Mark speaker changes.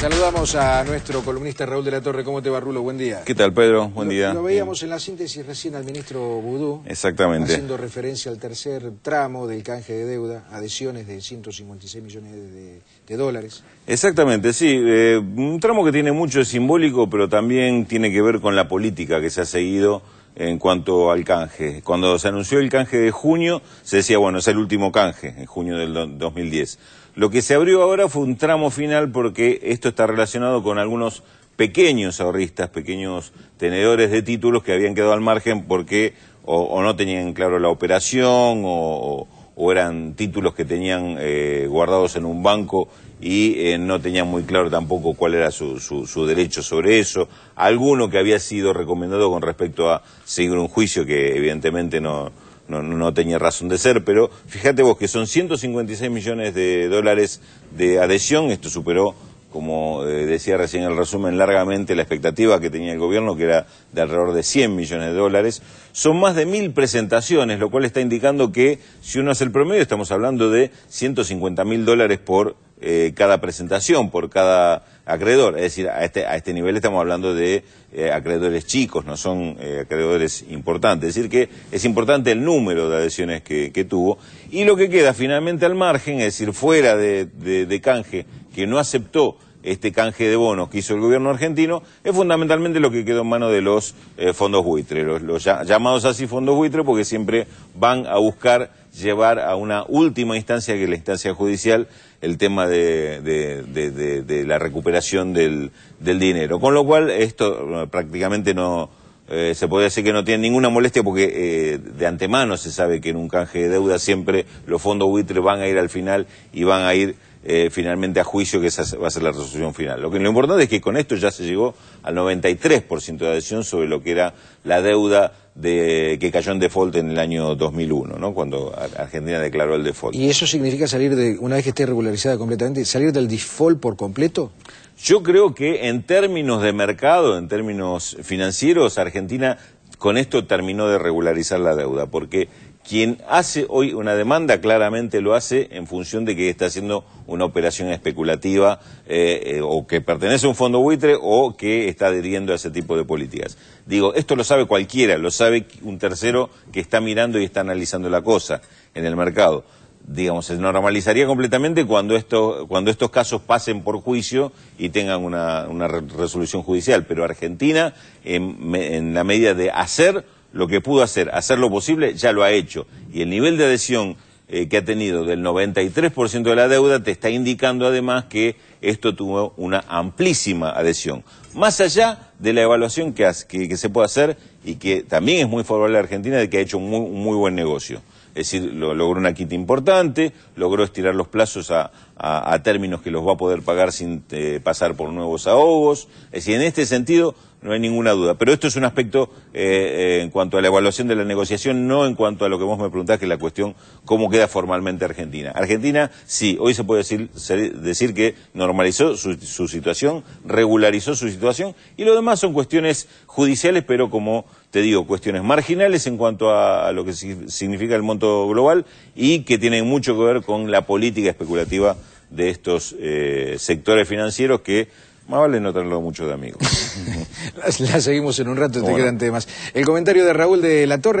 Speaker 1: Saludamos a nuestro columnista Raúl de la Torre. ¿Cómo te va, Rulo? Buen día.
Speaker 2: ¿Qué tal, Pedro? Buen día. Lo
Speaker 1: veíamos en la síntesis recién al ministro Vudú.
Speaker 2: Exactamente. Haciendo
Speaker 1: referencia al tercer tramo del canje de deuda, adhesiones de 156 millones de, dólares.
Speaker 2: Exactamente, sí. Eh, un tramo que tiene mucho de simbólico, pero también tiene que ver con la política que se ha seguido en cuanto al canje. Cuando se anunció el canje de junio, se decía, bueno, es el último canje, en junio del 2010. Lo que se abrió ahora fue un tramo final porque esto está relacionado con algunos pequeños ahorristas, pequeños tenedores de títulos que habían quedado al margen porque o, no tenían claro la operación o, eran títulos que tenían eh, guardados en un banco y eh, no tenía muy claro tampoco cuál era su, su, su, derecho sobre eso. Alguno que había sido recomendado con respecto a seguir un juicio que evidentemente no, tenía razón de ser, pero fíjate vos que son 156 millones de dólares de adhesión, esto superó como eh, decía recién el resumen, largamente la expectativa que tenía el gobierno, que era de alrededor de 100 millones de dólares. Son más de mil presentaciones, lo cual está indicando que, si uno hace el promedio, estamos hablando de 150 mil dólares por eh, cada presentación, por cada acreedor. Es decir, a este, a este nivel estamos hablando de eh, acreedores chicos, no son eh, acreedores importantes. Es decir, que es importante el número de adhesiones que, tuvo. Y lo que queda finalmente al margen, es decir, fuera de, canje, que no aceptó este canje de bonos que hizo el gobierno argentino es fundamentalmente lo que quedó en manos de los fondos buitre, los, llamados así fondos buitre porque siempre van a buscar llevar a una última instancia, que es la instancia judicial, el tema de, de, la recuperación del, dinero. Con lo cual, esto eh, prácticamente no... Eh, se podría decir que no tiene ninguna molestia porque eh, de antemano se sabe que en un canje de deuda siempre los fondos buitre van a ir al final y van a ir finalmente a juicio, que esa va a ser la resolución final. Lo, que, lo importante es que con esto ya se llegó al 93% de adhesión sobre lo que era la deuda de, que cayó en default en el año 2001, ¿no? cuando Argentina declaró el default. ¿Y eso
Speaker 1: significa salir de, una vez que esté regularizada completamente, salir del default por completo?
Speaker 2: Yo creo que en términos de mercado, en términos financieros, Argentina con esto terminó de regularizar la deuda, porque quien hace hoy una demanda claramente lo hace en función de que está haciendo una operación especulativa eh, eh, o que pertenece a un fondo buitre o que está adhiriendo a ese tipo de políticas. Digo, esto lo sabe cualquiera, lo sabe un tercero que está mirando y está analizando la cosa en el mercado. Digamos, se normalizaría completamente cuando, estos casos pasen por juicio y tengan una, resolución judicial. Pero Argentina, en, en la medida de hacer lo que pudo hacer, hacer lo posible, ya lo ha hecho. Y el nivel de adhesión eh, que ha tenido del 93% de la deuda te está indicando además que esto tuvo una amplísima adhesión más allá de la evaluación que, se puede hacer y que también es muy favorable a Argentina de que ha hecho un muy, buen negocio. Es decir, logró una quita importante, logró estirar los plazos a, términos que los va a poder pagar sin eh, pasar por nuevos ahogos. Es decir, en este sentido no hay ninguna duda. Pero esto es un aspecto eh, eh, en cuanto a la evaluación de la negociación, no en cuanto a lo que vos me preguntás, que es la cuestión cómo queda formalmente Argentina. Argentina, sí, hoy se puede decir, decir que normalizó su situación, regularizó su situación y lo demás son cuestiones judiciales, pero como te digo, cuestiones marginales en cuanto a, lo que significa el monto global y que tienen mucho que ver con la política especulativa de estos eh, sectores financieros que más vale no tenerlo mucho de amigos.
Speaker 1: la, seguimos en un rato, te este quedan temas. El comentario de Raúl de la Torre.